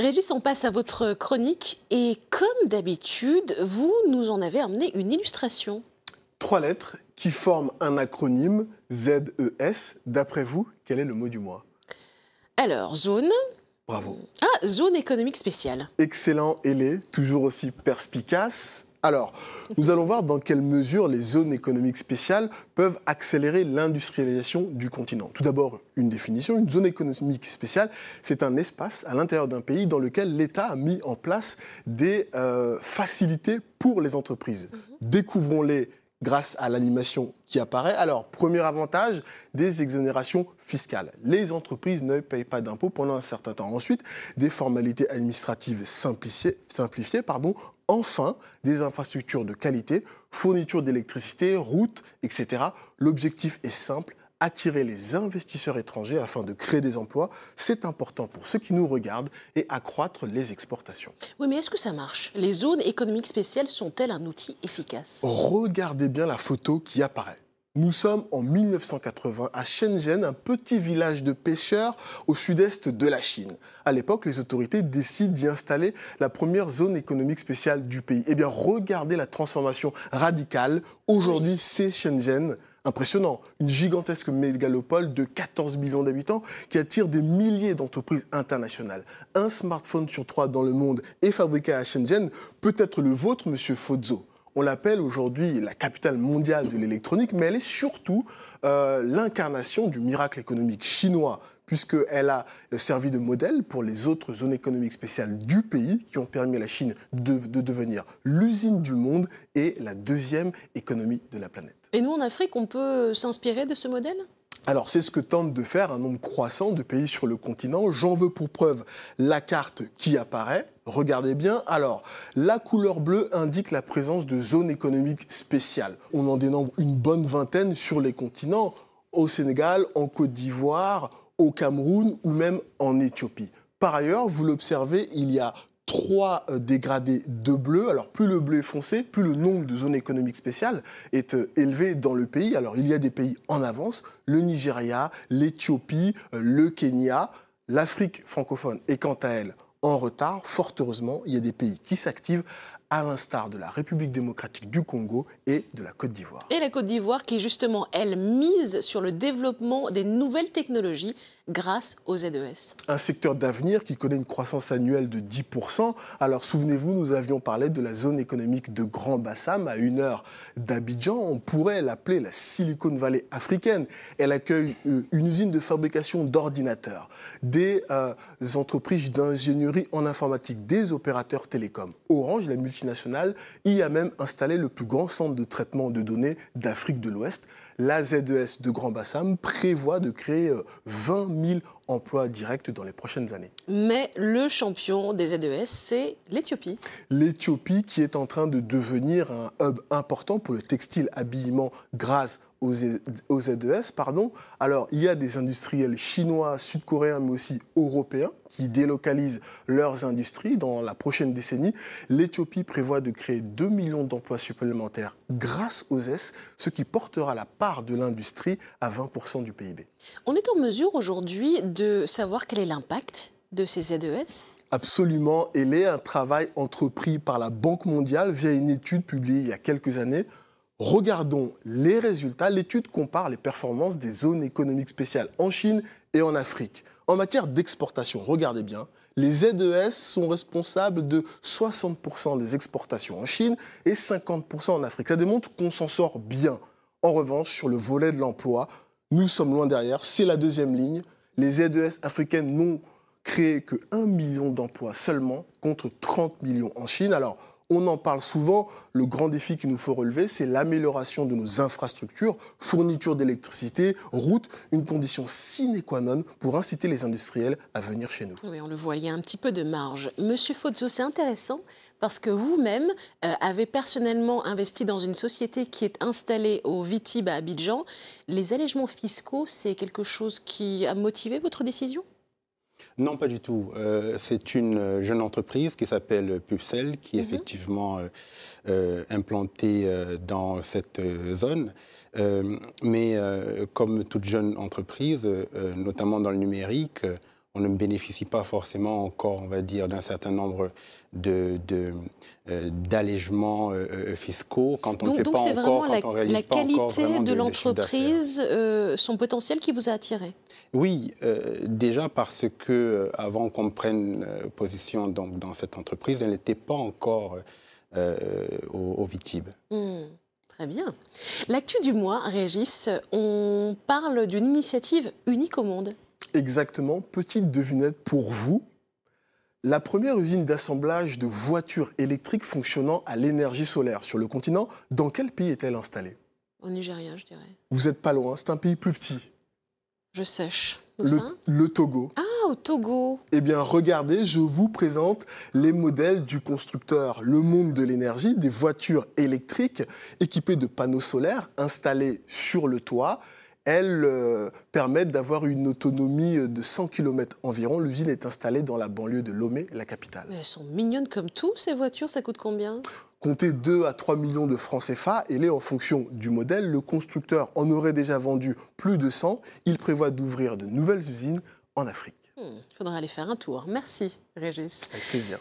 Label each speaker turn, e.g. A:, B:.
A: Régis, on passe à votre chronique et comme d'habitude, vous nous en avez amené une illustration.
B: Trois lettres qui forment un acronyme ZES. D'après vous, quel est le mot du mois
A: Alors, zone. Bravo. Ah, zone économique spéciale.
B: Excellent, ailé, toujours aussi perspicace. Alors, nous allons voir dans quelle mesure les zones économiques spéciales peuvent accélérer l'industrialisation du continent. Tout d'abord, une définition. Une zone économique spéciale, c'est un espace à l'intérieur d'un pays dans lequel l'État a mis en place des euh, facilités pour les entreprises. Mhm. Découvrons-les grâce à l'animation qui apparaît. Alors, premier avantage, des exonérations fiscales. Les entreprises ne payent pas d'impôts pendant un certain temps. Ensuite, des formalités administratives simplifiées, pardon. enfin, des infrastructures de qualité, fourniture d'électricité, routes, etc. L'objectif est simple, attirer les investisseurs étrangers afin de créer des emplois, c'est important pour ceux qui nous regardent et accroître les exportations.
A: Oui, mais est-ce que ça marche Les zones économiques spéciales sont-elles un outil
B: efficace Regardez bien la photo qui apparaît. Nous sommes en 1980 à Shenzhen, un petit village de pêcheurs au sud-est de la Chine. À l'époque, les autorités décident d'y installer la première zone économique spéciale du pays. Eh bien, regardez la transformation radicale. Aujourd'hui, c'est Shenzhen. Impressionnant, une gigantesque mégalopole de 14 millions d'habitants qui attire des milliers d'entreprises internationales. Un smartphone sur trois dans le monde est fabriqué à Shenzhen, peut-être le vôtre, monsieur Fozzo. On l'appelle aujourd'hui la capitale mondiale de l'électronique, mais elle est surtout euh, l'incarnation du miracle économique chinois, puisqu'elle a euh, servi de modèle pour les autres zones économiques spéciales du pays qui ont permis à la Chine de devenir l'usine du monde et la deuxième économie de la planète.
A: Et nous, en Afrique, on peut s'inspirer de ce modèle
B: alors c'est ce que tente de faire un nombre croissant de pays sur le continent. J'en veux pour preuve la carte qui apparaît. Regardez bien. Alors, la couleur bleue indique la présence de zones économiques spéciales. On en dénombre une bonne vingtaine sur les continents, au Sénégal, en Côte d'Ivoire, au Cameroun ou même en Éthiopie. Par ailleurs, vous l'observez, il y a trois euh, dégradés de bleu. Alors plus le bleu est foncé, plus le nombre de zones économiques spéciales est euh, élevé dans le pays. Alors il y a des pays en avance, le Nigeria, l'Éthiopie, euh, le Kenya, l'Afrique francophone et quant à elle en retard. Fort heureusement, il y a des pays qui s'activent à l'instar de la République démocratique du Congo et de la Côte d'Ivoire.
A: Et la Côte d'Ivoire qui, justement, elle mise sur le développement des nouvelles technologies grâce aux ZES.
B: Un secteur d'avenir qui connaît une croissance annuelle de 10%. Alors souvenez-vous, nous avions parlé de la zone économique de Grand Bassam à une heure d'Abidjan. On pourrait l'appeler la Silicon Valley africaine. Elle accueille euh, une usine de fabrication d'ordinateurs, des euh, entreprises d'ingénieurs en informatique des opérateurs télécoms. Orange, la multinationale, y a même installé le plus grand centre de traitement de données d'Afrique de l'Ouest. La ZES de Grand Bassam prévoit de créer 20 euh, 000 emplois directs dans les prochaines années.
A: Mais le champion des ZES, c'est l'Éthiopie.
B: L'Éthiopie qui est en train de devenir un hub important pour le textile habillement grâce aux ZES. Pardon. Alors, il y a des industriels chinois, sud-coréens, mais aussi européens qui délocalisent leurs industries dans la prochaine décennie. L'Éthiopie prévoit de créer 2 millions d'emplois supplémentaires grâce aux ZES, ce qui portera la part de l'industrie à 20% du PIB.
A: On est en mesure aujourd'hui de de savoir quel est l'impact de ces ZES
B: Absolument. Elle est un travail entrepris par la Banque mondiale via une étude publiée il y a quelques années. Regardons les résultats. L'étude compare les performances des zones économiques spéciales en Chine et en Afrique. En matière d'exportation, regardez bien, les ZES sont responsables de 60% des exportations en Chine et 50% en Afrique. Ça démontre qu'on s'en sort bien. En revanche, sur le volet de l'emploi, nous sommes loin derrière. C'est la deuxième ligne les ZES africaines n'ont créé que 1 million d'emplois seulement contre 30 millions en Chine. Alors, on en parle souvent, le grand défi qu'il nous faut relever, c'est l'amélioration de nos infrastructures, fourniture d'électricité, routes, une condition sine qua non pour inciter les industriels à venir chez nous.
A: Oui, on le voit, il y a un petit peu de marge. Monsieur Fozzo, c'est intéressant parce que vous-même euh, avez personnellement investi dans une société qui est installée au Vitib à Abidjan. Les allègements fiscaux, c'est quelque chose qui a motivé votre décision
B: non, pas du tout. Euh, c'est une jeune entreprise qui s'appelle Pubcel, qui est mhm. effectivement euh, implantée dans cette zone. mais comme toute jeune entreprise, notamment dans le numérique, on ne bénéficie pas forcément encore, on va dire, d'un certain nombre euh, d'allègements de, euh, euh, fiscaux quand on donc, ne fait pas encore, la, la qualité de, l'entreprise,
A: son potentiel qui vous a attiré.
B: Oui, déjà parce que avant qu'on prenne position dans cette entreprise, elle n'était pas encore au, au, Vitib.
A: Hmm, très bien. L'actu du mois, Régis, on parle d'une initiative unique au monde
B: exactement, petite devinette pour vous, la première usine d'assemblage de voitures électriques fonctionnant à l'énergie solaire sur le continent, dans quel pays est-elle installée
A: Au Nigeria, je dirais.
B: Vous n'êtes pas loin, c'est un pays plus petit.
A: Je sèche. Le,
B: le, Togo.
A: Ah, au Togo.
B: Eh bien, regardez, je vous présente les modèles du constructeur Le Monde de l'énergie, des voitures électriques équipées de panneaux solaires installés sur le toit elles euh, permettent d'avoir une autonomie euh, de 100 km environ. L'usine est installée dans la banlieue de Lomé, la capitale.
A: elles sont mignonnes comme tout, ces voitures. Ça coûte combien
B: Comptez 2 à 3 millions de francs CFA et les en fonction du modèle, le constructeur en aurait déjà vendu plus de 100. Il prévoit d'ouvrir de nouvelles usines en Afrique.
A: Il hmm, faudra aller faire un tour. Merci, Régis.
B: Avec plaisir.